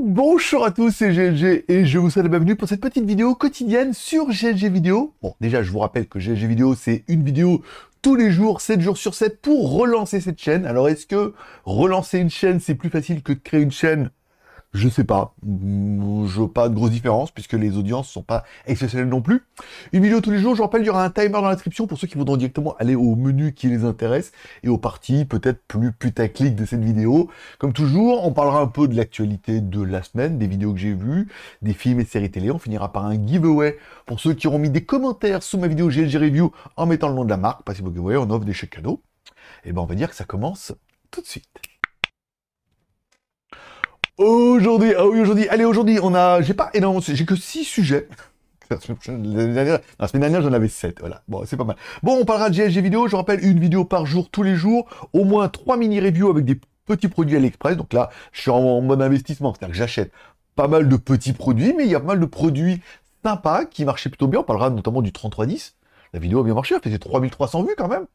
Bonjour à tous, c'est GLG et je vous souhaite la bienvenue pour cette petite vidéo quotidienne sur GLG Vidéo. Bon, déjà, je vous rappelle que GLG Vidéo, c'est une vidéo tous les jours, 7 jours sur 7, pour relancer cette chaîne. Alors, est-ce que relancer une chaîne, c'est plus facile que de créer une chaîne je sais pas. Je n'ai pas de grosse différence puisque les audiences sont pas exceptionnelles non plus. Une vidéo tous les jours. Je rappelle, il y aura un timer dans la description pour ceux qui voudront directement aller au menu qui les intéresse et aux parties peut-être plus putaclic de cette vidéo. Comme toujours, on parlera un peu de l'actualité de la semaine, des vidéos que j'ai vues, des films et séries télé. On finira par un giveaway pour ceux qui auront mis des commentaires sous ma vidéo GLG Review en mettant le nom de la marque. Pas que vous voyez, on offre des chèques cadeaux. Et eh ben, on va dire que ça commence tout de suite. Aujourd'hui, ah oui, aujourd'hui, allez, aujourd'hui, on a, j'ai pas énormément, j'ai que six sujets. La semaine dernière, j'en avais 7, voilà. Bon, c'est pas mal. Bon, on parlera de GSG vidéo, je rappelle, une vidéo par jour, tous les jours, au moins trois mini-reviews avec des petits produits à l'Express. Donc là, je suis en, en mode investissement, c'est-à-dire que j'achète pas mal de petits produits, mais il y a pas mal de produits sympas qui marchaient plutôt bien. On parlera notamment du 3310. La vidéo a bien marché, elle faisait 3300 vues quand même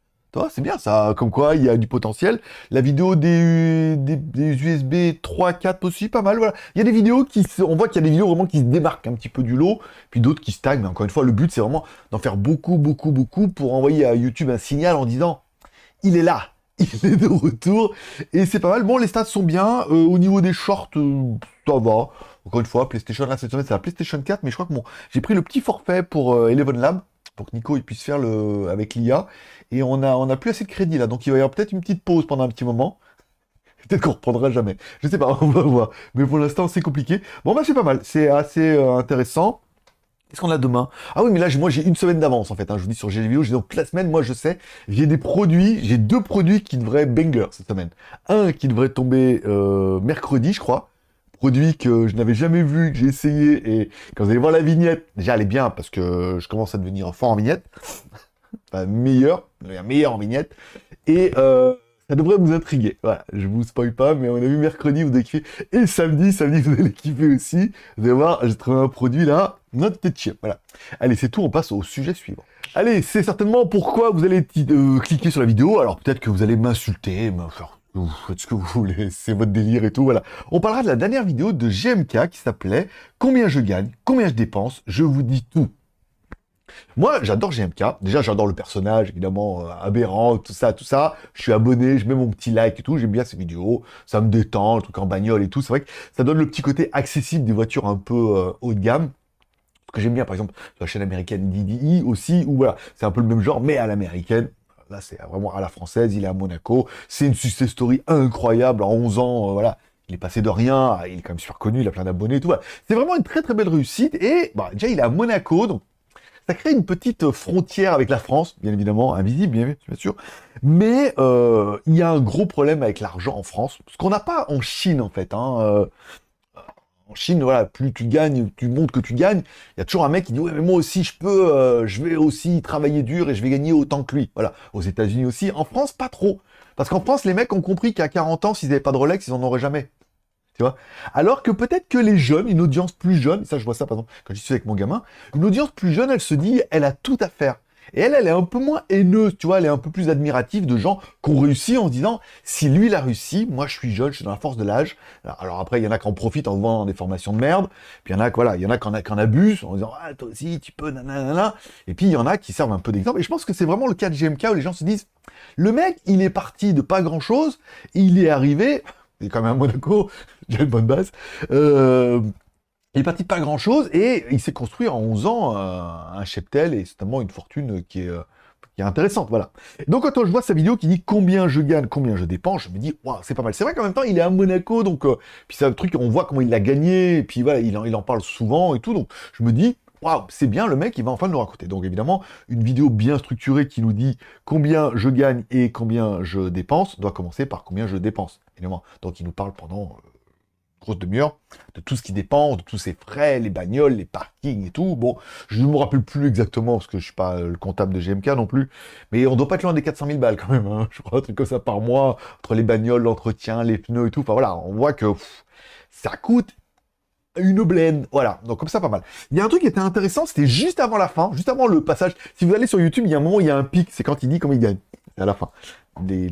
c'est bien ça. Comme quoi, il y a du potentiel. La vidéo des, des, USB 3, 4 aussi, pas mal. Voilà. Il y a des vidéos qui, on voit qu'il y a des vidéos vraiment qui se démarquent un petit peu du lot, puis d'autres qui stagnent. Mais encore une fois, le but, c'est vraiment d'en faire beaucoup, beaucoup, beaucoup pour envoyer à YouTube un signal en disant, il est là, il est de retour et c'est pas mal. Bon, les stats sont bien. Euh, au niveau des shorts, euh, ça va. Encore une fois, PlayStation, là, cette semaine, c'est la PlayStation 4, mais je crois que bon, j'ai pris le petit forfait pour euh, Eleven Lab pour que Nico il puisse faire le avec l'IA et on a, on plus assez de crédit là, donc il va y avoir peut-être une petite pause pendant un petit moment. Peut-être qu'on reprendra jamais. Je sais pas, on va voir. Mais pour l'instant, c'est compliqué. Bon, bah, c'est pas mal. C'est assez euh, intéressant. Qu'est-ce qu'on a demain Ah oui, mais là, moi, j'ai une semaine d'avance, en fait. Hein. Je vous dis sur GG j'ai donc la semaine, moi, je sais, j'ai des produits, j'ai deux produits qui devraient banger cette semaine. Un qui devrait tomber euh, mercredi, je crois. Produit que je n'avais jamais vu, que j'ai essayé. Et quand vous allez voir la vignette, déjà, elle est bien parce que je commence à devenir fort en vignette enfin, meilleur, meilleur en vignette, et euh, ça devrait vous intriguer. Voilà, je vous spoil pas, mais on a vu mercredi, vous avez kiffé, et samedi, samedi, vous allez kiffer aussi. Vous allez voir, j'ai trouvé un produit là, notre chip, voilà. Allez, c'est tout, on passe au sujet suivant. Allez, c'est certainement pourquoi vous allez euh, cliquer sur la vidéo, alors peut-être que vous allez m'insulter, me faire vous faites ce que vous voulez, c'est votre délire et tout, voilà. On parlera de la dernière vidéo de GMK qui s'appelait Combien je gagne, combien je dépense, je vous dis tout. Moi, j'adore GMK. Déjà, j'adore le personnage, évidemment, euh, aberrant, tout ça, tout ça. Je suis abonné, je mets mon petit like et tout. J'aime bien ces vidéos. Ça me détend, le truc en bagnole et tout. C'est vrai que ça donne le petit côté accessible des voitures un peu euh, haut de gamme que j'aime bien, par exemple, la chaîne américaine Didi e aussi, où voilà, c'est un peu le même genre, mais à l'américaine, Là, c'est vraiment à la française, il est à Monaco. C'est une success story incroyable en 11 ans, euh, voilà. Il est passé de rien, il est quand même super connu, il a plein d'abonnés et tout. C'est vraiment une très très belle réussite et bah, déjà il est à Monaco, donc ça crée une petite frontière avec la France, bien évidemment, invisible, bien, sûr. Mais euh, il y a un gros problème avec l'argent en France, ce qu'on n'a pas en Chine, en fait. Hein, euh, en Chine, voilà, plus tu gagnes, tu montres que tu gagnes, il y a toujours un mec qui dit mais moi aussi je peux, euh, je vais aussi travailler dur et je vais gagner autant que lui. Voilà. Aux États-Unis aussi, en France pas trop, parce qu'en France les mecs ont compris qu'à 40 ans, s'ils n'avaient pas de Rolex, ils n'en auraient jamais. Tu vois Alors que peut-être que les jeunes, une audience plus jeune, ça je vois ça par exemple quand je suis avec mon gamin, une audience plus jeune, elle se dit, elle a tout à faire. Et elle, elle est un peu moins haineuse, tu vois, elle est un peu plus admirative de gens qui ont réussi en se disant, si lui il a réussi, moi je suis jeune, je suis dans la force de l'âge. Alors après, il y en a qui en profitent en vendant des formations de merde, puis il y en a, voilà, il y en a qui en, qui en abusent en disant, ah toi aussi tu peux, nanana. Et puis il y en a qui servent un peu d'exemple. Et je pense que c'est vraiment le cas de GMK où les gens se disent, le mec, il est parti de pas grand chose, il est arrivé, quand même à Monaco, j'ai une bonne base. Euh, il est parti pas grand chose et il s'est construit en 11 ans euh, un cheptel et vraiment une fortune euh, qui est, intéressante. Voilà. Donc quand je vois sa vidéo qui dit combien je gagne, combien je dépense, je me dis waouh, c'est pas mal. C'est vrai qu'en même temps, il est à Monaco, donc puis c'est un truc on voit comment il l'a gagné, et puis voilà, il en, il en parle souvent et tout, donc je me dis waouh, c'est bien, le mec, il va enfin nous raconter. Donc évidemment, une vidéo bien structurée qui nous dit combien je gagne et combien je dépense doit commencer par combien je dépense, évidemment. Donc il nous parle pendant euh, une grosse demi-heure de tout ce qui dépend, de tous ses frais, les bagnoles, les parkings et tout. Bon, je ne me rappelle plus exactement parce que je suis pas euh, le comptable de GMK non plus, mais on doit pas être loin des 400 000 balles quand même. Hein. je crois un truc comme ça par mois entre les bagnoles, l'entretien, les pneus et tout. Enfin voilà, on voit que ça coûte une blende, voilà. Donc comme ça, pas mal. Il y a un truc qui était intéressant, c'était juste avant la fin, juste avant le passage. Si vous allez sur YouTube, il y a un moment, il y a un pic, c'est quand il dit comment il gagne. À la fin. Des...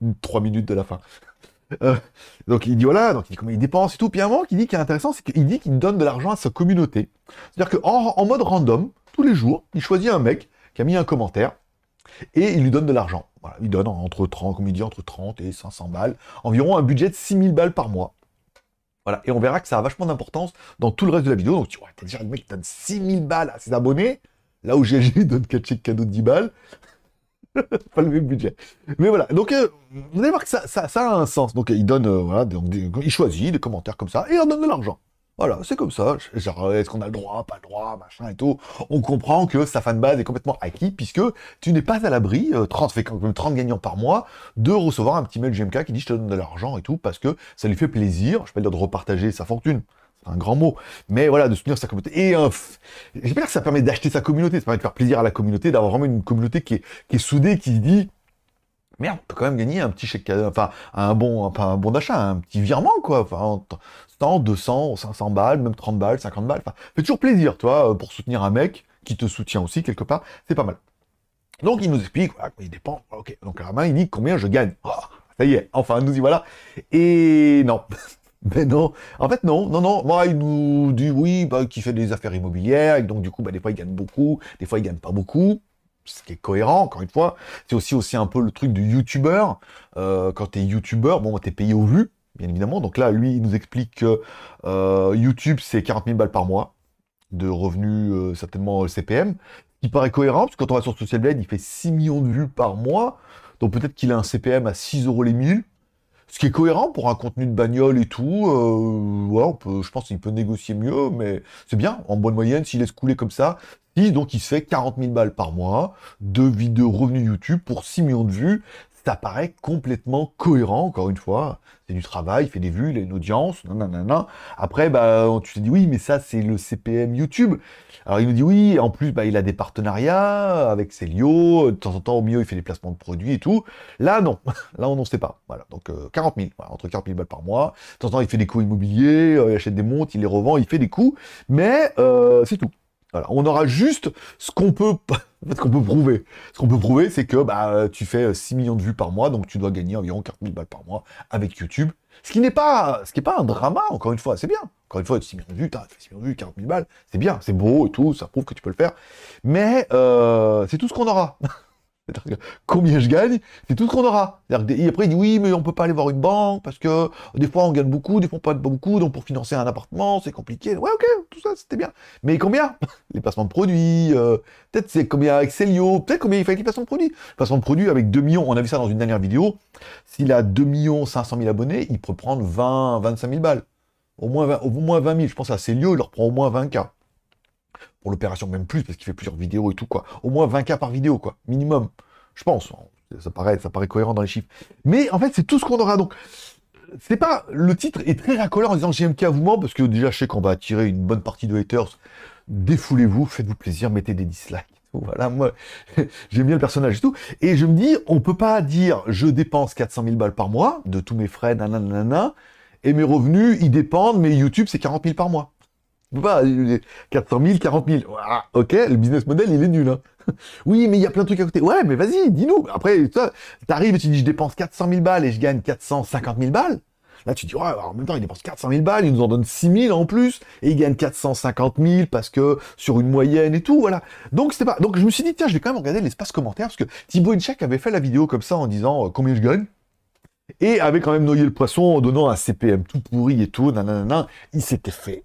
Trois minutes de la fin. Euh, donc il dit voilà, donc il comment il dépense et tout. Puis un moment qui dit qui est intéressant, c'est qu'il dit qu'il donne de l'argent à sa communauté. C'est-à-dire que en mode random, tous les jours, il choisit un mec qui a mis un commentaire et il lui donne de l'argent. il donne entre 30, comme dit, entre 30 et 500 balles, environ un budget de 6000 balles par mois. Voilà. Et on verra que ça a vachement d'importance dans tout le reste de la vidéo. Donc, tu vois, t'as déjà un mec qui donne 6000 balles à ses abonnés, là où GG donne 4 chèques cadeaux de 10 balles. pas le même budget. Mais voilà, donc euh, vous allez voir que ça, a un sens. Donc il donne, euh, voilà, il choisit des commentaires comme ça et on en donne de l'argent. Voilà, c'est comme ça. Genre, euh, est-ce qu'on a le droit, pas le droit, machin et tout. On comprend que sa fanbase est complètement acquis puisque tu n'es pas à l'abri, 30, euh, fait 30 gagnants par mois, de recevoir un petit mail GMK qui dit je te donne de l'argent et tout parce que ça lui fait plaisir. Je peux dire de repartager sa fortune. C'est un grand mot. Mais voilà, de soutenir sa communauté. Et euh, j'espère que ça permet d'acheter sa communauté, ça permet de faire plaisir à la communauté, d'avoir vraiment une communauté qui est, qui est soudée, qui dit merde, on peut quand même gagner un petit chèque, enfin, un bon, enfin un bon d'achat, un petit virement, quoi. Enfin, 100, 200, 500 balles, même 30 balles, 50 balles. Enfin, fait toujours plaisir, toi, euh, pour soutenir un mec qui te soutient aussi quelque part. C'est pas mal. Donc, il nous explique, voilà, il dépend. Ok. Donc, à la main, il dit combien je gagne. Oh, ça y est. Enfin, nous y voilà. Et non. Mais non, en fait non, non, non, moi il nous dit oui, bah, qu'il fait des affaires immobilières, et donc du coup, bah, des fois il gagne beaucoup, des fois il gagne pas beaucoup, ce qui est cohérent, encore une fois. C'est aussi, aussi un peu le truc du youtubeur. Euh, quand tu es youtubeur, bon, tu es payé au vues, bien évidemment. Donc là, lui, il nous explique que euh, YouTube, c'est 40 000 balles par mois de revenus, euh, certainement CPM, qui paraît cohérent, parce que quand on va sur Social Blade, il fait 6 millions de vues par mois. Donc peut-être qu'il a un CPM à 6 euros les 1000. Ce qui est cohérent pour un contenu de bagnole et tout. Euh, on peut, je pense qu'il peut négocier mieux, mais c'est bien. En bonne moyenne, s'il laisse couler comme ça, si donc il se fait 40 000 balles par mois de vidéos revenus YouTube pour 6 millions de vues, ça paraît complètement cohérent, encore une fois. C'est du travail, il fait des vues, il a une audience, non. Après, bah, tu te dis, oui, mais ça, c'est le CPM YouTube. Alors, il nous dit, oui, en plus, bah, il a des partenariats avec Célio, de temps en temps, au milieu, il fait des placements de produits et tout. Là, non. Là, on n'en sait pas. Voilà, donc 40 euh, 000, entre 40 000 balles par mois. De temps en temps, il fait des coûts immobiliers, euh, il achète des montres, il les revend, il fait des coûts, mais euh, c'est tout. Voilà. On aura juste ce qu'on peut, qu'on peut prouver. Ce qu'on peut prouver, c'est que bah, tu fais 6 euh, millions de vues par mois, donc tu dois gagner environ 000 balles par mois avec YouTube. Ce qui n'est pas, ce qui pas un drama, encore une fois, c'est bien. Encore une fois, 6 millions de vues, fait 6 millions de vues, 40 000 balles, c'est bien, c'est beau et tout, ça prouve que tu peux le faire. Mais euh, c'est tout ce qu'on aura. Combien je gagne, c'est tout ce qu'on aura. Et après, il dit oui, mais on peut pas aller voir une banque parce que des fois on gagne beaucoup, des fois pas beaucoup, donc pour financer un appartement, c'est compliqué. Ouais, ok, tout ça, c'était bien. Mais combien Les placements de produits, euh, peut-être c'est combien avec Celio peut-être combien il fallait avec les placements de produits. Les placements de produits avec 2 millions, on a vu ça dans une dernière vidéo. S'il a 2 millions 500 000 abonnés, il peut prendre 20, 25 000 balles. Au moins 20, au moins 20 000. Je pense à Célio, il leur prend au moins 20K pour l'opération, même plus, parce qu'il fait plusieurs vidéos et tout, quoi. Au moins 20 k par vidéo, quoi, minimum. Je pense. Ça paraît, ça paraît cohérent dans les chiffres. Mais en fait, c'est tout ce qu'on aura. Donc, c'est pas. Le titre est très racoleur en disant JMK vous ment, parce que déjà, je sais qu'on va attirer une bonne partie de haters. Défoulez-vous, faites-vous plaisir, mettez des dislikes. Voilà, moi, j'aime bien le personnage et tout. Et je me dis, on peut pas dire je dépense 400 000 balles par mois de tous mes frais, nanana, et mes revenus, ils dépendent, mais YouTube, c'est 40 000 par mois. 400 000, 40 000. ok, le business model, il est nul. Hein. oui, mais il y a plein de trucs à côté. Ouais, mais vas-y, dis-nous. Après, tu arrives et tu dis, je dépense 400 000 balles et je gagne 450 000 balles. Là, tu dis, ouais, en même temps, il dépense 400 000 balles, il nous en donne 6 000 en plus, et il gagne 450 000 parce que sur une moyenne et tout, voilà. Donc, c'était pas. Donc, je me suis dit, tiens, je vais quand même regarder l'espace commentaire parce que Thibaut Inchak avait fait la vidéo comme ça en disant euh, combien je gagne. Et avait quand même noyé le poisson en donnant un CPM tout pourri et tout, Il s'était fait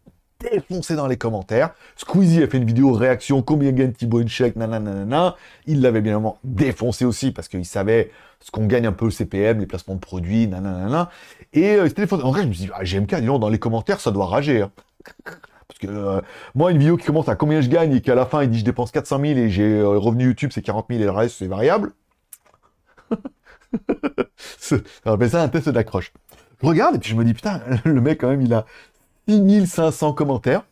défoncé dans les commentaires. Squeezie a fait une vidéo réaction, combien gagne Thibaut chèque nanana. Il l'avait bien évidemment défoncé aussi parce qu'il savait ce qu'on gagne un peu le CPM, les placements de produits, nanana. Et euh, c'était En vrai, je me suis dit, ah, GMK, donc, dans les commentaires, ça doit rager. Hein. Parce que euh, moi, une vidéo qui commence à combien je gagne et qu'à la fin, il dit je dépense 400 000 et j'ai euh, revenu YouTube, c'est 40 000 et le reste, c'est variable. c'est un test d'accroche. Je regarde et puis je me dis, putain, le mec, quand même, il a, 1500 commentaires.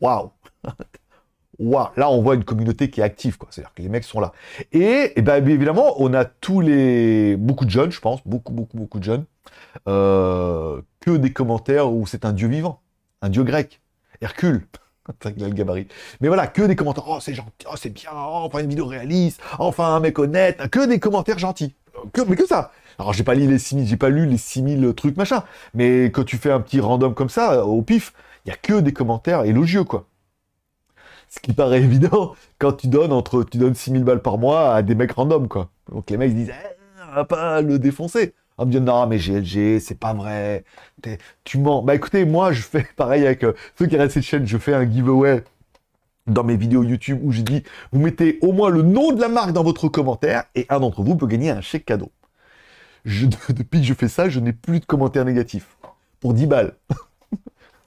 Waouh Wow. Là, on voit une communauté qui est active, quoi. C'est-à-dire que les mecs sont là. Et, et eh ben, évidemment, on a tous les... Beaucoup de jeunes, je pense, beaucoup, beaucoup, beaucoup de jeunes, euh, que des commentaires où c'est un dieu vivant, un dieu grec, Hercule. le gabarit. Mais voilà, que des commentaires. Oh, c'est gentil, oh, c'est bien, oh, enfin une vidéo réaliste, enfin un mec honnête, que des commentaires gentils mais que ça. Alors j'ai pas lu les 6000, j'ai pas lu les 6000 trucs machin, mais quand tu fais un petit random comme ça euh, au pif, il y a que des commentaires élogieux quoi. Ce qui paraît évident quand tu donnes entre tu donnes 6000 balles par mois à des mecs random quoi. Donc les mecs disent eh, on va pas le défoncer. On me dit non mais GLG c'est pas vrai, tu mens. Bah écoutez moi je fais pareil avec euh, ceux qui restent cette chaîne, je fais un giveaway dans mes vidéos YouTube où je dis vous mettez au moins le nom de la marque dans votre commentaire et un d'entre vous peut gagner un chèque cadeau. depuis que je fais ça, je n'ai plus de commentaires négatifs. Pour 10 balles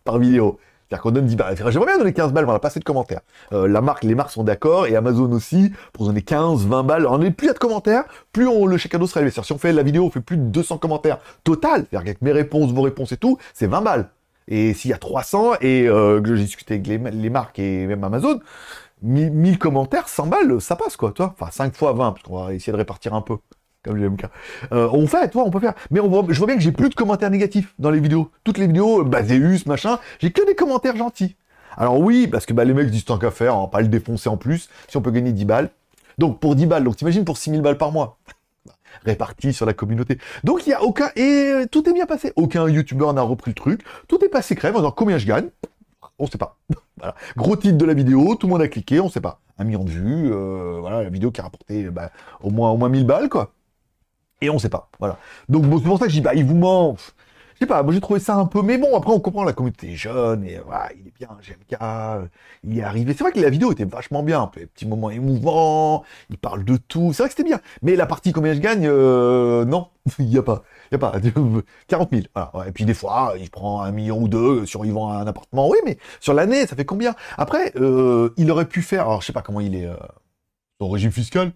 par vidéo. C'est-à-dire qu'on donne 10 balles. J'aimerais bien donner 15 balles, mais on n'a pas assez de commentaires. Euh, la marque, les marques sont d'accord, et Amazon aussi, pour donner 15, 20 balles. On n'est plus à de commentaires, plus on, le chèque cadeau sera élevé. à si on fait la vidéo, on fait plus de 200 commentaires total. C'est-à-dire qu'avec mes réponses, vos réponses et tout, c'est 20 balles. Et s'il y a 300, et euh, que j'ai discuté avec les, marques et même Amazon, 1000 commentaires, 100 balles, ça passe, quoi, toi. Enfin, 5 fois 20, parce qu'on va essayer de répartir un peu, comme le bien. Euh, on fait, toi, on peut faire. Mais on je vois bien que j'ai plus de commentaires négatifs dans les vidéos. Toutes les vidéos, euh, Baséus, machin, j'ai que des commentaires gentils. Alors oui, parce que bah, les mecs disent tant qu'à faire, on hein, va pas le défoncer en plus, si on peut gagner 10 balles. Donc pour 10 balles, donc t'imagines pour 6000 balles par mois répartis sur la communauté. Donc il y a aucun et euh, tout est bien passé. Aucun youtubeur n'a repris le truc. Tout est passé crème en combien je gagne. On sait pas. Gros titre de la vidéo, tout le monde a cliqué, on sait pas. Un million de vues, euh, voilà, la vidéo qui a rapporté bah, au moins au moins 1000 balles quoi. Et on sait pas. Voilà. Donc bon, c'est pour ça que je dis bah il vous ment je sais pas, moi j'ai trouvé ça un peu, mais bon, après on comprend la communauté jeune et voilà, il est bien, j'aime euh, bien. il est arrivé. C'est vrai que la vidéo était vachement bien, petit moment émouvant, il parle de tout, c'est vrai que c'était bien. Mais la partie combien je gagne, euh, non, il n'y a pas, il n'y a pas, 40 000. Et puis des fois, il prend un million ou deux survivant à un appartement, oui, mais sur l'année, ça fait combien Après, euh, il aurait pu faire, alors je sais pas comment il est, euh, son régime fiscal,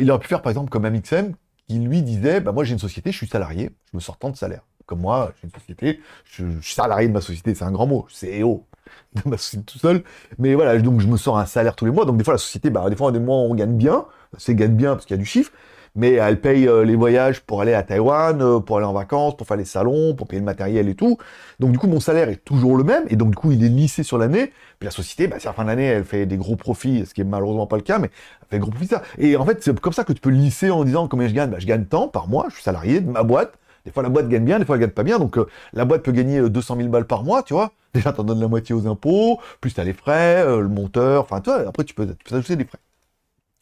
il aurait pu faire par exemple comme Amixem, MXM qui lui disait, bah moi j'ai une société, je suis salarié, je me sors tant de salaire comme moi, j'ai une société, je, suis salarié de ma société, c'est un grand mot, c'est CEO de ma société tout seul. Mais voilà, donc je me sors un salaire tous les mois. Donc des fois, la société, bah, des fois, des mois, on gagne bien. C'est gagne bien parce qu'il y a du chiffre. Mais elle paye euh, les voyages pour aller à Taïwan, euh, pour aller en vacances, pour faire les salons, pour payer le matériel et tout. Donc du coup, mon salaire est toujours le même. Et donc du coup, il est lissé sur l'année. Puis la société, bah, c'est la fin de l'année, elle fait des gros profits, ce qui est malheureusement pas le cas, mais elle fait des gros profits. Ça. Et en fait, c'est comme ça que tu peux lisser en disant combien je gagne. Bah, je gagne tant par mois, je suis salarié de ma boîte des fois, la boîte gagne bien, des fois, elle gagne pas bien. Donc, euh, la boîte peut gagner 200 euh, 000 balles par mois, tu vois. Déjà, t'en donnes la moitié aux impôts, plus as les frais, euh, le monteur, enfin, tu après, tu peux, tu des frais.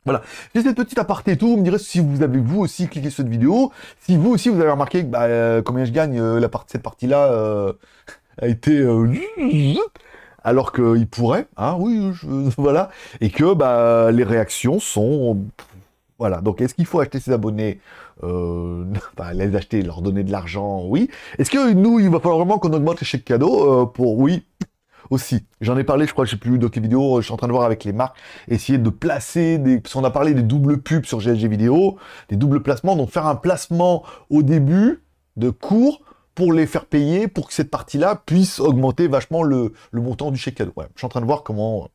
Voilà. J'ai cette petite aparté et tout. Vous me direz si vous avez vous aussi cliqué sur cette vidéo. Si vous aussi vous avez remarqué bah, combien je gagne, la partie cette partie-là a été. alors qu'il pourrait, ah oui, voilà. Et que bah, les réactions sont voilà, donc est-ce qu'il faut acheter ses abonnés euh, enfin, Les acheter, leur donner de l'argent, oui. Est-ce que nous, il va falloir vraiment qu'on augmente les chèques cadeaux euh, pour oui aussi. J'en ai parlé, je crois que j'ai plus d'autres vidéos, je suis en train de voir avec les marques, essayer de placer des... Parce qu'on a parlé des doubles pubs sur GLG Vidéo, des doubles placements, donc faire un placement au début de cours pour les faire payer, pour que cette partie-là puisse augmenter vachement le, montant du chèque cadeau. Ouais, je suis en train de voir comment,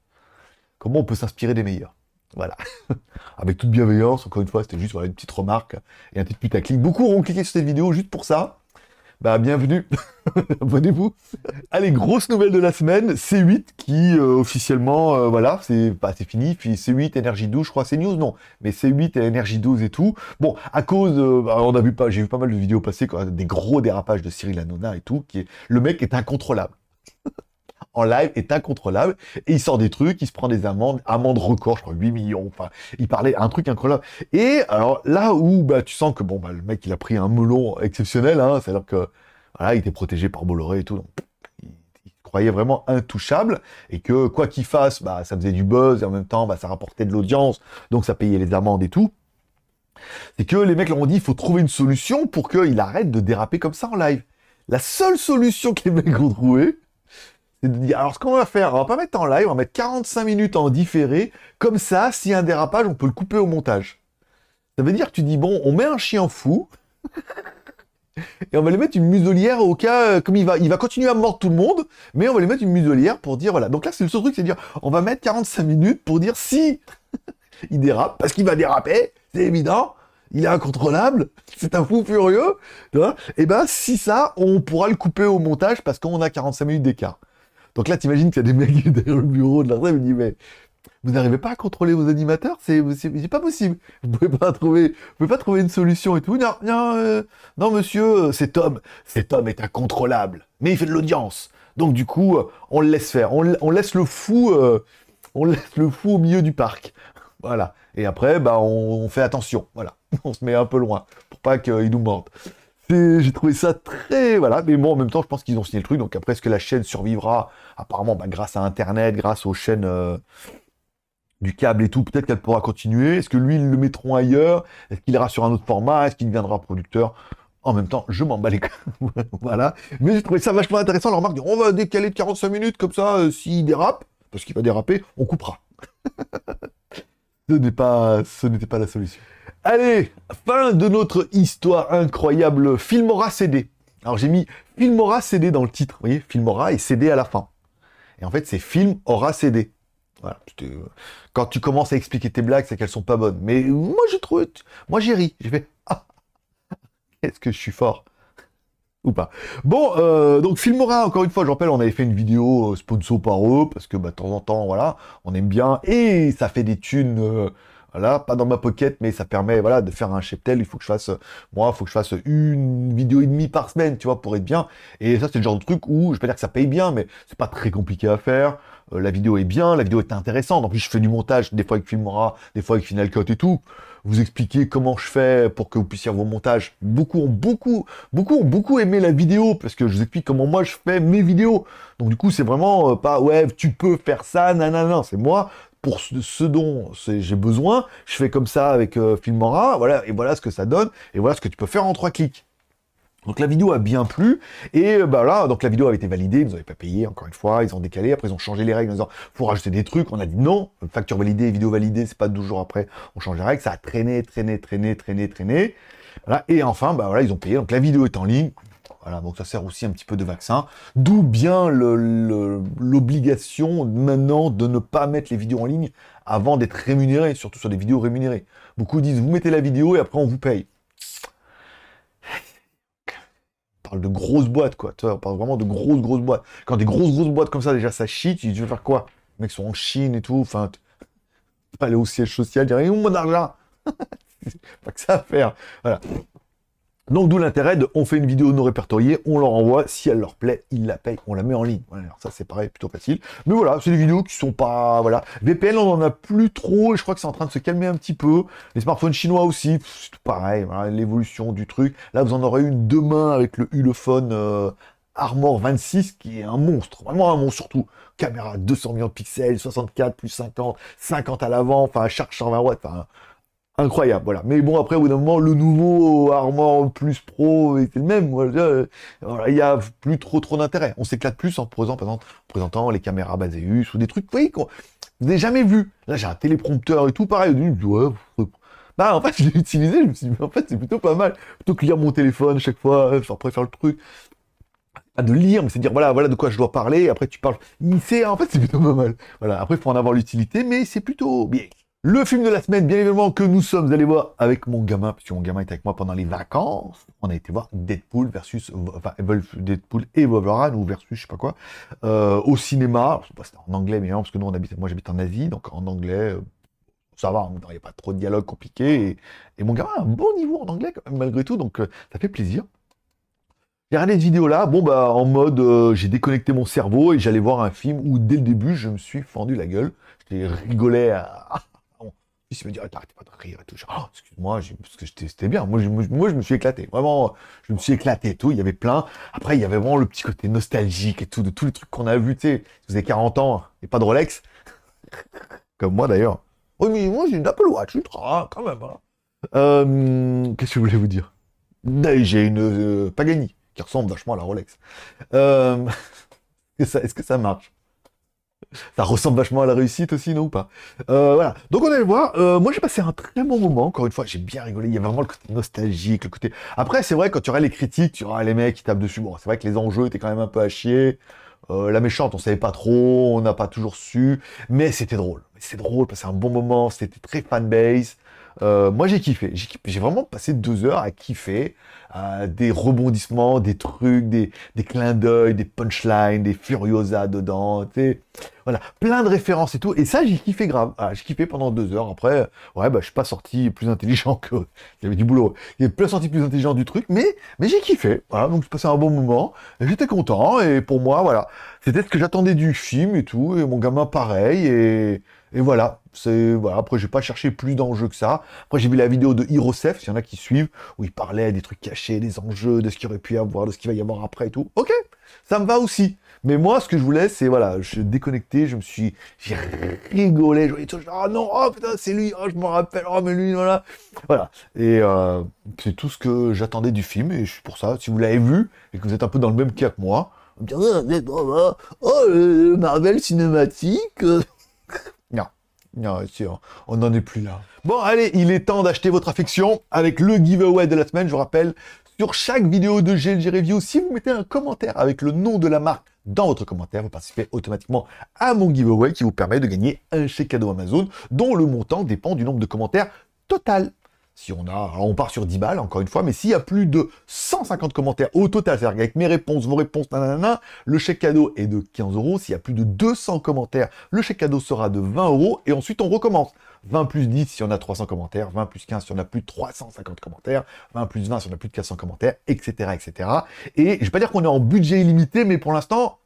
comment on peut s'inspirer des meilleurs. Voilà. Avec toute bienveillance, encore une fois, c'était juste une petite remarque et un petit putaclic. Beaucoup auront cliqué sur cette vidéo juste pour ça. Bah, bienvenue. Abonnez-vous. Allez, grosse nouvelle de la semaine. C8 qui, euh, officiellement, euh, voilà, c'est pas, c'est fini. Puis C8, énergie 12, je crois, c'est news, non. Mais C8 et 12 et tout. Bon, à cause, bah, on a vu pas, j'ai vu pas mal de vidéos passer, quoi, des gros dérapages de Cyril Hanouna et tout, qui est, le mec est incontrôlable en live est incontrôlable. Et il sort des trucs, il se prend des amendes, amendes record, je crois 8 millions. Enfin, il parlait un truc incroyable. Et alors là où bah, tu sens que bon bah le mec il a pris un melon exceptionnel, hein, c'est-à-dire que voilà, il était protégé par Bolloré et tout. il croyait vraiment intouchable et que quoi qu'il fasse, bah, ça faisait du buzz et en même temps, bah, ça rapportait de l'audience, donc ça payait les amendes et tout. C'est que les mecs leur ont dit, il faut trouver une solution pour qu'il arrête de déraper comme ça en live. La seule solution que les mecs ont trouvée, alors ce qu'on va faire, on va pas mettre en live, on va mettre 45 minutes en différé. Comme ça, s'il y a un dérapage, on peut le couper au montage. Ça veut dire que tu dis, bon, on met un chien fou. et on va lui mettre une muselière au cas, euh, comme il va, il va continuer à mordre tout le monde, mais on va lui mettre une muselière pour dire, voilà. Donc là, c'est le seul truc, c'est dire, on va mettre 45 minutes pour dire si il dérape, parce qu'il va déraper, c'est évident, il est incontrôlable, c'est un fou furieux, et eh ben si ça, on pourra le couper au montage parce qu'on a 45 minutes d'écart. Donc là, t'imagines qu'il y a des mecs derrière le bureau de la il dit, mais vous n'arrivez pas à contrôler vos animateurs, c'est pas possible. Vous pouvez pas trouver, pouvez pas trouver une solution et tout. Non, non, euh, non monsieur, euh, cet homme, cet homme est incontrôlable. Mais il fait de l'audience. Donc du coup, euh, on le laisse faire. On, laisse le fou, on laisse le fou au milieu du parc. Voilà. Et après, bah, on, fait attention. Voilà. On se met un peu loin pour pas qu'il nous morde j'ai trouvé ça très voilà mais bon en même temps je pense qu'ils ont signé le truc donc après est-ce que la chaîne survivra apparemment bah, grâce à internet grâce aux chaînes euh, du câble et tout peut-être qu'elle pourra continuer est-ce que lui ils le mettront ailleurs est-ce qu'il ira sur un autre format est-ce qu'il deviendra producteur en même temps, je m'en bats les voilà. Mais j'ai trouvé ça vachement intéressant, la remarque on va décaler de 45 minutes, comme ça, euh, s'il dérape, parce qu'il va déraper, on coupera. ce n'est pas, ce n'était pas la solution. Allez, fin de notre histoire incroyable Filmora CD. Alors j'ai mis Filmora CD dans le titre, vous voyez, Filmora et CD à la fin. Et en fait, c'est Film aura CD. Euh, quand tu commences à expliquer tes blagues, c'est qu'elles sont pas bonnes. Mais moi, j'ai trouvé, moi j'ai ri. J'ai fait, ah, est-ce que je suis fort ou pas. Bon, donc euh, donc Filmora, encore une fois, je rappelle, on avait fait une vidéo euh, sponsor par eux, parce que bah, de temps en temps, voilà, on aime bien, et ça fait des thunes voilà, pas dans ma pocket, mais ça permet voilà, de faire un cheptel. Il faut que je fasse, moi, il faut que je fasse une vidéo et demie par semaine, tu vois, pour être bien. Et ça, c'est le genre de truc où, je peux dire que ça paye bien, mais c'est pas très compliqué à faire. Euh, la vidéo est bien, la vidéo est intéressante. En plus, je fais du montage, des fois avec Filmora, des fois avec Final Cut et tout. Vous expliquer comment je fais pour que vous puissiez avoir vos montages. Beaucoup ont beaucoup, beaucoup ont beaucoup aimé la vidéo parce que je vous explique comment moi je fais mes vidéos. Donc du coup, c'est vraiment euh, pas ouais, tu peux faire ça, nanana. C'est moi, pour ce dont j'ai besoin, je fais comme ça avec euh, Filmora, voilà, et voilà ce que ça donne, et voilà ce que tu peux faire en trois clics. Donc la vidéo a bien plu, et euh, bah là, donc la vidéo avait été validée, ils n'avaient pas payé, encore une fois, ils ont décalé, après ils ont changé les règles en disant, faut rajouter des trucs, on a dit non, facture validée, vidéo validée, c'est pas 12 jours après, on change les règles, ça a traîné, traîné, traîné, traîné, traîné, voilà, et enfin, bah voilà, ils ont payé, donc la vidéo est en ligne, voilà, donc ça sert aussi un petit peu de vaccin. D'où bien l'obligation maintenant de ne pas mettre les vidéos en ligne avant d'être rémunéré, surtout sur des vidéos rémunérées. Beaucoup disent, vous mettez la vidéo et après on vous paye. On parle de grosses boîtes, quoi. On parle vraiment de grosses, grosses boîtes. Quand des grosses, grosses boîtes comme ça, déjà, ça chie, tu veux faire quoi Les mecs sont en Chine et tout, enfin, pas aller au siège social, dire, où mon argent Pas que ça à faire. Voilà. Donc d'où l'intérêt de on fait une vidéo non répertoriée, on leur envoie, si elle leur plaît, ils la payent, on la met en ligne. alors ça c'est pareil, plutôt facile. Mais voilà, c'est des vidéos qui sont pas. Voilà. VPN, on en a plus trop, et je crois que c'est en train de se calmer un petit peu. Les smartphones chinois aussi, c'est pareil, l'évolution du truc. Là, vous en aurez une demain avec le Ulefone euh, Armor 26 qui est un monstre, vraiment un monstre surtout. Caméra 200 millions de pixels, 64 plus 50, 50 à l'avant, enfin charge 120 watts, enfin incroyable, voilà. Mais bon, après, au bout d'un moment, le nouveau Armor plus Pro était le même. Euh, voilà, il n'y a plus trop trop d'intérêt. On s'éclate plus en présentant, présentant les caméras Baseus ou des trucs, vous voyez, qu'on n'avez jamais vu. Là, j'ai un téléprompteur et tout, pareil. bah, en fait, je l'ai utilisé, je me suis dit, en fait, c'est plutôt pas mal. Plutôt que lire mon téléphone chaque fois, je euh, préfère le truc à de lire, mais c'est dire voilà, voilà de quoi je dois parler. Après, tu parles. C'est en fait, c'est plutôt pas mal. Voilà. Après, il faut en avoir l'utilité, mais c'est plutôt bien. Le film de la semaine, bien évidemment, que nous sommes allés voir avec mon gamin, puisque mon gamin était avec moi pendant les vacances. On a été voir Deadpool versus enfin, Deadpool et Wolverine ou versus je sais pas quoi euh, au cinéma. C'était en anglais, mais parce que nous moi j'habite en Asie, donc en anglais euh, ça va. Il n'y a pas trop de dialogues compliqués, Et, mon gamin a un bon niveau en anglais malgré tout, donc euh, ça fait plaisir. J'ai cette vidéo-là, bon bah en mode j'ai déconnecté mon cerveau et j'allais voir un film où dès le début je me suis fendu la gueule. J'ai rigolé à, il me dit, oh, arrêtez pas de rire et tout. ah excuse-moi, parce que c'était bien. Moi je, moi je, me suis éclaté. Vraiment, je me suis éclaté et tout. Il y avait plein. Après, il y avait vraiment le petit côté nostalgique et tout, de tous les trucs qu'on a vus, Tu sais, vous avez 40 ans et pas de Rolex. Comme moi d'ailleurs. Oui, oh, mais moi j'ai une Apple Watch Ultra, quand même. Hein. Euh, qu'est-ce que je voulais vous dire bah, J'ai une euh, Pagani qui ressemble vachement à la Rolex. Euh, est-ce que ça marche ça ressemble vachement à la réussite aussi, non ou pas euh, Voilà. Donc on allait voir. Euh, moi j'ai passé un très bon moment. Encore une fois, j'ai bien rigolé. Il y a vraiment le côté nostalgique, le côté. Après, c'est vrai quand tu auras les critiques, tu auras les mecs qui tapent dessus. Bon, c'est vrai que les enjeux étaient quand même un peu à chier. Euh, la méchante, on savait pas trop, on n'a pas toujours su, mais c'était drôle. C'est drôle, passer un bon moment. C'était très fanbase. Euh, moi, j'ai kiffé. J'ai vraiment passé deux heures à kiffer. des rebondissements, des trucs, des, des clins d'œil, des punchlines, des furiosa dedans. Voilà, plein de références et tout. Et ça, j'ai kiffé grave. Ah, j'ai kiffé pendant deux heures. Après, ouais, bah, je suis pas sorti plus intelligent que. J'avais du boulot. J'ai plus sorti plus intelligent du truc, mais, mais j'ai kiffé. Voilà, donc j'ai passé un bon moment. J'étais content. Et pour moi, voilà. C'était ce que j'attendais du film et tout. Et mon gamin, pareil. Et et voilà, c'est voilà. Après, j'ai pas cherché plus d'enjeux que ça. Après, j'ai vu la vidéo de Hirosef, s'il y en a qui suivent, où il parlait des trucs cachés, des enjeux, de ce qu'il aurait pu y avoir, de ce qu'il va y avoir après et tout. Ok, ça me va aussi. Mais moi, ce que je voulais, c'est voilà, je suis déconnecté, je me suis, rigolé, je voyais ah non, oh putain, c'est lui, oh, je m'en rappelle, oh, mais lui, voilà, voilà. Et euh, c'est tout ce que j'attendais du film, et je suis pour ça. Si vous l'avez vu et que vous êtes un peu dans le même cas que moi, oh, oh, oh euh, Marvel cinématique. Euh, non, ah, hein. on n'en est plus là. Bon, allez, il est temps d'acheter votre affection avec le giveaway de la semaine. Je vous rappelle, sur chaque vidéo de GLG Review, si vous mettez un commentaire avec le nom de la marque dans votre commentaire, vous participez automatiquement à mon giveaway qui vous permet de gagner un chèque cadeau Amazon dont le montant dépend du nombre de commentaires total. Si on a, on part sur 10 balles, encore une fois, mais s'il y a plus de 150 commentaires au total, c'est-à-dire avec mes réponses, vos réponses, nanana, le chèque cadeau est de 15 euros. S'il y a plus de 200 commentaires, le chèque cadeau sera de 20 euros. Et ensuite, on recommence. 20 plus 10 si on a 300 commentaires, 20 plus 15 si on a plus de 350 commentaires, 20 plus 20 si on a plus de 400 commentaires, etc. etc. Et je vais pas dire qu'on est en budget illimité, mais pour l'instant,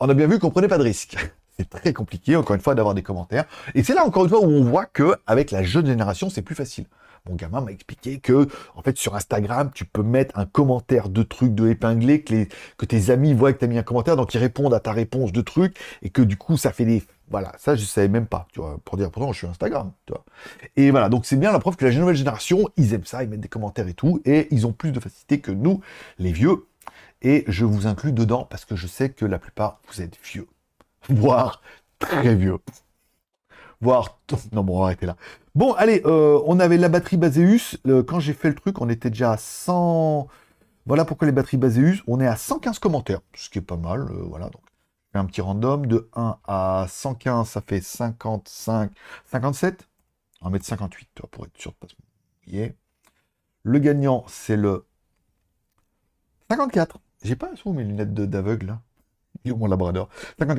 on a bien vu qu'on ne prenait pas de risque c'est très compliqué, encore une fois, d'avoir des commentaires. Et c'est là, encore une fois, où on voit que avec la jeune génération, c'est plus facile. Mon gamin m'a expliqué que, en fait, sur Instagram, tu peux mettre un commentaire de truc, de épinglé, que, tes amis voient que tu as mis un commentaire, donc ils répondent à ta réponse de trucs, et que du coup, ça fait des... Voilà, ça, je savais même pas, tu vois, pour dire, pourtant, je suis Instagram, tu vois. Et voilà, donc c'est bien la preuve que la nouvelle génération, ils aiment ça, ils mettent des commentaires et tout, et ils ont plus de facilité que nous, les vieux, et je vous inclus dedans parce que je sais que la plupart vous êtes vieux voire très vieux. Voire... Non, bon, on là. Bon, allez, euh, on avait la batterie Baseus. Euh, quand j'ai fait le truc, on était déjà à 100... Voilà pourquoi les batteries Baseus, on est à 115 commentaires, ce qui est pas mal, euh, voilà. Donc, un petit random, de 1 à 115, ça fait 55, 57 On va 58, toi, pour être sûr de pas se mouiller. Le gagnant, c'est le 54. J'ai pas sous mes lunettes d'aveugle, là mon labrador.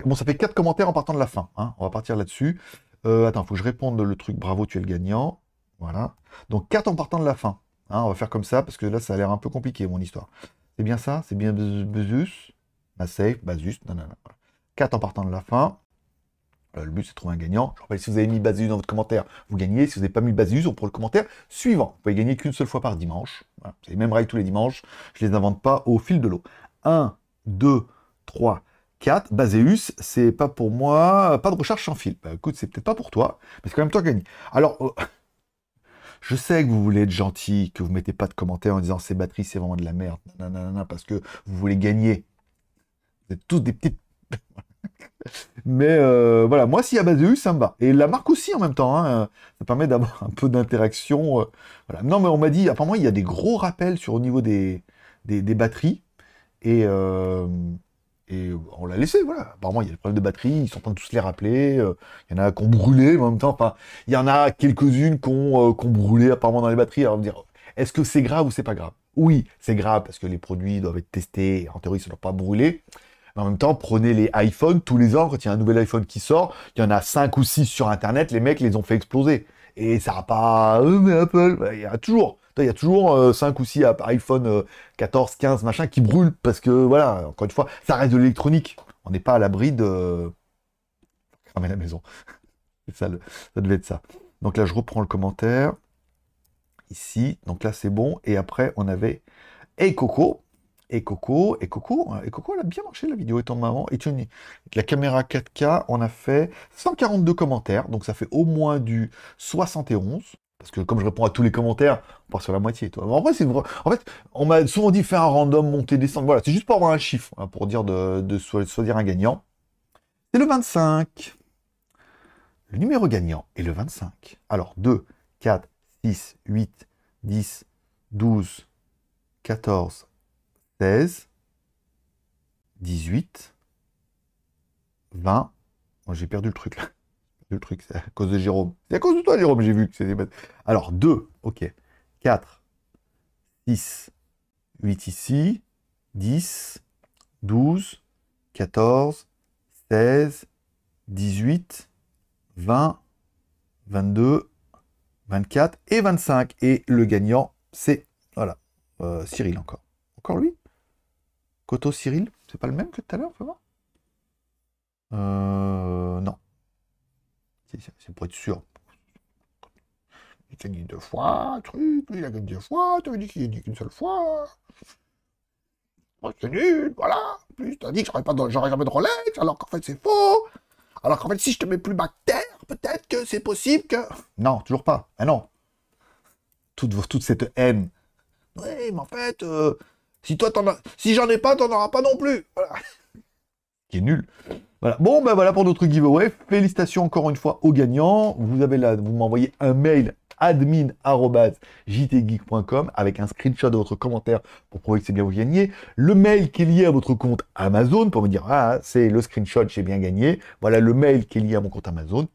Bon, ça fait quatre commentaires en partant de la fin. Hein. On va partir là-dessus. Euh, attends, faut que je réponde le truc. Bravo, tu es le gagnant. Voilà. Donc quatre en partant de la fin. Hein. on va faire comme ça, parce que là, ça a l'air un peu compliqué, mon histoire. C'est bien ça C'est bien Bezus Ma safe, non, 4 en partant de la fin. Euh, le but, c'est de trouver un gagnant. Je rappelle, si vous avez mis Basus dans votre commentaire, vous gagnez. Si vous n'avez pas mis Basus, on prend le commentaire suivant. Vous pouvez gagner qu'une seule fois par dimanche. C'est les mêmes rails tous les dimanches. Je ne les invente pas au fil de l'eau. 1, 2, 3, 4. Baseus, c'est pas pour moi. Pas de recharge sans fil. Bah écoute, c'est peut-être pas pour toi, mais c'est quand même toi qui gagne. Alors, oh, je sais que vous voulez être gentil, que vous mettez pas de commentaires en disant ces batteries, c'est vraiment de la merde, parce que vous voulez gagner. Vous êtes tous des petits... mais euh, voilà, moi, s'il y a Baseus, ça me va. Et la marque aussi en même temps. Hein, euh, ça permet d'avoir un peu d'interaction. Euh, non, mais on m'a dit, apparemment, il y a des gros rappels sur au niveau des, des, des batteries. Et. Et euh, on l'a laissé, voilà. Apparemment, il y a des problèmes de batterie, ils sont en train de tous les rappeler. Euh, il y en a qui ont brûlé, en même temps, enfin, il y en a quelques-unes euh, qui ont, brûlé apparemment dans les batteries. Alors, on va dire, est-ce que c'est grave ou c'est pas grave Oui, c'est grave parce que les produits doivent être testés, en théorie, ils ne doit pas brûler. Mais en même temps, prenez les iPhones tous les ans, quand il y a un nouvel iPhone qui sort, il y en a cinq ou six sur Internet, les mecs les ont fait exploser. Et ça va pas... mais Apple, il y a toujours il y a toujours 5 euh, ou 6 iPhone 14, euh, 15, machin, qui brûle parce que, voilà, encore une fois, ça reste de l'électronique. On n'est pas à l'abri de cramer la maison. ça, ça devait être ça. Donc là, je reprends le commentaire. Ici, donc là, c'est bon. Et après, on avait et Coco. Et Coco, et Coco, et Coco, elle a bien marché la vidéo étant maman. Et une, la caméra 4K, on a fait 142 commentaires, donc ça fait au moins du 71. Parce que comme je réponds à tous les commentaires, on part sur la moitié. Toi. En vrai, En fait, on m'a souvent dit faire un random, monter, descendre. Voilà, c'est juste pour avoir un chiffre, hein, pour dire de, de dire un gagnant. C'est le 25. Le numéro gagnant est le 25. Alors, 2, 4, 6, 8, 10, 12, 14, 16, 18, 20. J'ai perdu le truc là le truc, c'est à cause de Jérôme. C'est à cause de toi, Jérôme, j'ai vu que c'était... Alors, 2, ok. 4, 6, 8 ici, 10, 12, 14, 16, 18, 20, 22, 24 et 25. Et le gagnant, c'est... Voilà, euh, Cyril encore. Encore lui Coto Cyril, c'est pas le même que tout à l'heure, on peut voir euh, Non. C'est pour être sûr. Il t'a dit deux fois, truc, il a dit deux fois, m'as dit qu'il dit qu'une seule fois. Oh, c'est nul, voilà. plus t'as dit que j'aurais pas j'aurais jamais de Rolex, alors qu'en fait c'est faux. Alors qu'en fait si je te mets plus ma terre, peut-être que c'est possible que. Non, toujours pas. Ah non. Toute, toute cette haine. Oui, mais en fait, euh, si toi t'en as. Si j'en ai pas, t'en auras pas non plus. Voilà. Qui est nul. Voilà. Bon, ben voilà pour notre giveaway. Félicitations encore une fois aux gagnants. Vous avez là, vous m'envoyez un mail admin.jtgeek.com avec un screenshot de votre commentaire pour prouver que c'est bien vous gagnez. Le mail qui est lié à votre compte Amazon pour me dire Ah, c'est le screenshot, j'ai bien gagné. Voilà le mail qui est lié à mon compte Amazon.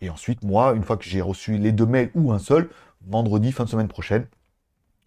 Et ensuite, moi, une fois que j'ai reçu les deux mails ou un seul, vendredi, fin de semaine prochaine,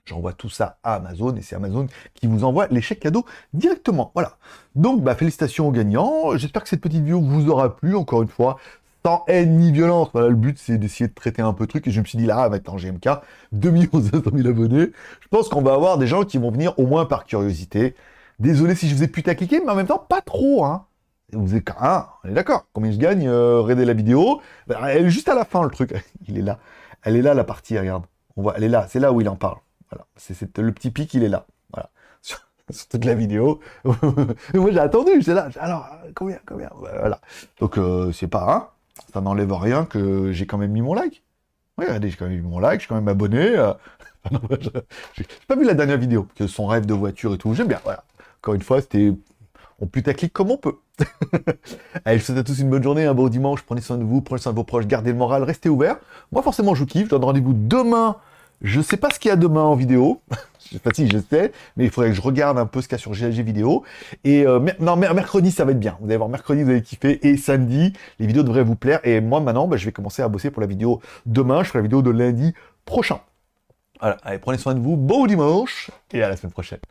J'envoie tout ça à Amazon et c'est Amazon qui vous envoie l'échec cadeau directement. Voilà. Donc, bah, félicitations aux gagnants. J'espère que cette petite vidéo vous aura plu. Encore une fois, sans haine ni violence. Voilà, le but, c'est d'essayer de traiter un peu le truc. Et je me suis dit, là, maintenant, GMK, 2 500 000 abonnés. Je pense qu'on va avoir des gens qui vont venir au moins par curiosité. Désolé si je vous ai cliquer, mais en même temps, pas trop, hein. Vous êtes quand ah, on est d'accord. Combien je gagne euh, la vidéo. Bah, elle est juste à la fin, le truc. Il est là. Elle est là, la partie, regarde. On voit, elle est là. C'est là où il en parle. Voilà. C'est le petit pic, il est là. Voilà. Sur, toute la vidéo. Moi, j'ai attendu. J'étais là. Alors, combien, combien bah, Voilà. Donc, euh, c'est pas, hein ça n'enlève rien que j'ai quand même mis mon like. regardez, j'ai quand même mis mon like, je quand même abonné. Euh. j'ai pas vu la dernière vidéo, que son rêve de voiture et tout. J'aime bien, voilà. Encore une fois, c'était. On clic comme on peut. Allez, je vous souhaite à tous une bonne journée, un beau dimanche. Prenez soin de vous, prenez soin de vos proches, gardez le moral, restez ouverts. Moi, forcément, je vous kiffe. Je donne rendez-vous demain je ne sais pas ce qu'il y a demain en vidéo. je sais pas si je sais, mais il faudrait que je regarde un peu ce qu'il y a sur GLG vidéo. Et euh, non, mercredi, ça va être bien. Vous allez voir, mercredi, vous allez kiffer. Et samedi, les vidéos devraient vous plaire. Et moi, maintenant, bah, je vais commencer à bosser pour la vidéo demain. Je ferai la vidéo de lundi prochain. Voilà, allez, prenez soin de vous. Bon dimanche. Et à la semaine prochaine.